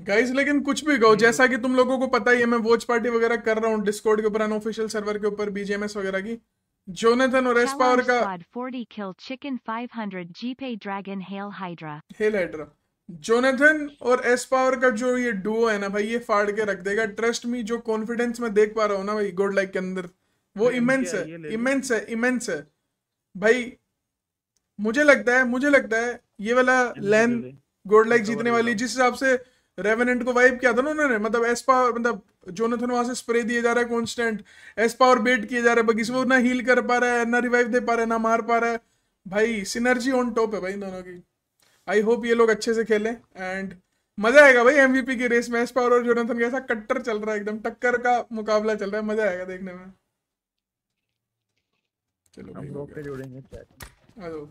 Guys लेकिन कुछ भी कहो हम्म। जैसा कि तुम लोगों को पता ही है मैं वॉच पार्टी वगैरह कर रहा हूँ डिस्कॉर्ड के ऊपर अनऑफिशियल सर्वर के ऊपर बीजेएमएस वगैरह की जोनेथन और एस पावर का 40 किल चिकन 500 जीपे dragon hail Hydra hail Hydra Jonathan और एस पावर का जो ये डुओ है ना भाई ये फाड़ के रख देगा ट्रस्ट मी जो कॉन्फिडेंस में देख पा रहा हूँ ना भाई गोड लाइक के अंदर वो इमेंस है इमेंस है इमेंस है भाई मुझे लगता है मुझे लगता है ये वाला लैन गोड लाइक जीतने वाली जिस हिसाब से रेवेनेंट को वाइप किया था ना उन्होंने मतलब एस पावर मतलब जोनाथन वहां से स्प्रे दिए जा रहा है कॉन्स्टेंट एस पावर बेट किए जा रहे हैं बगीस वो ना हील कर पा रहा है ना रिवाइव दे पा रहा है ना मार पा रहा है भाई सिनर्जी ऑन टॉप है भाई दोनों की आई होप ये लोग अच्छे से खेले एंड मजा आएगा भाई एमवीपी की रेस में एस पावर और जोनाथन के साथ कट्टर चल रहा है एकदम टक्कर का मुकाबला चल रहा है मजा आएगा देखने में चलो हम लोग पे जुड़ेंगे चैट हेलो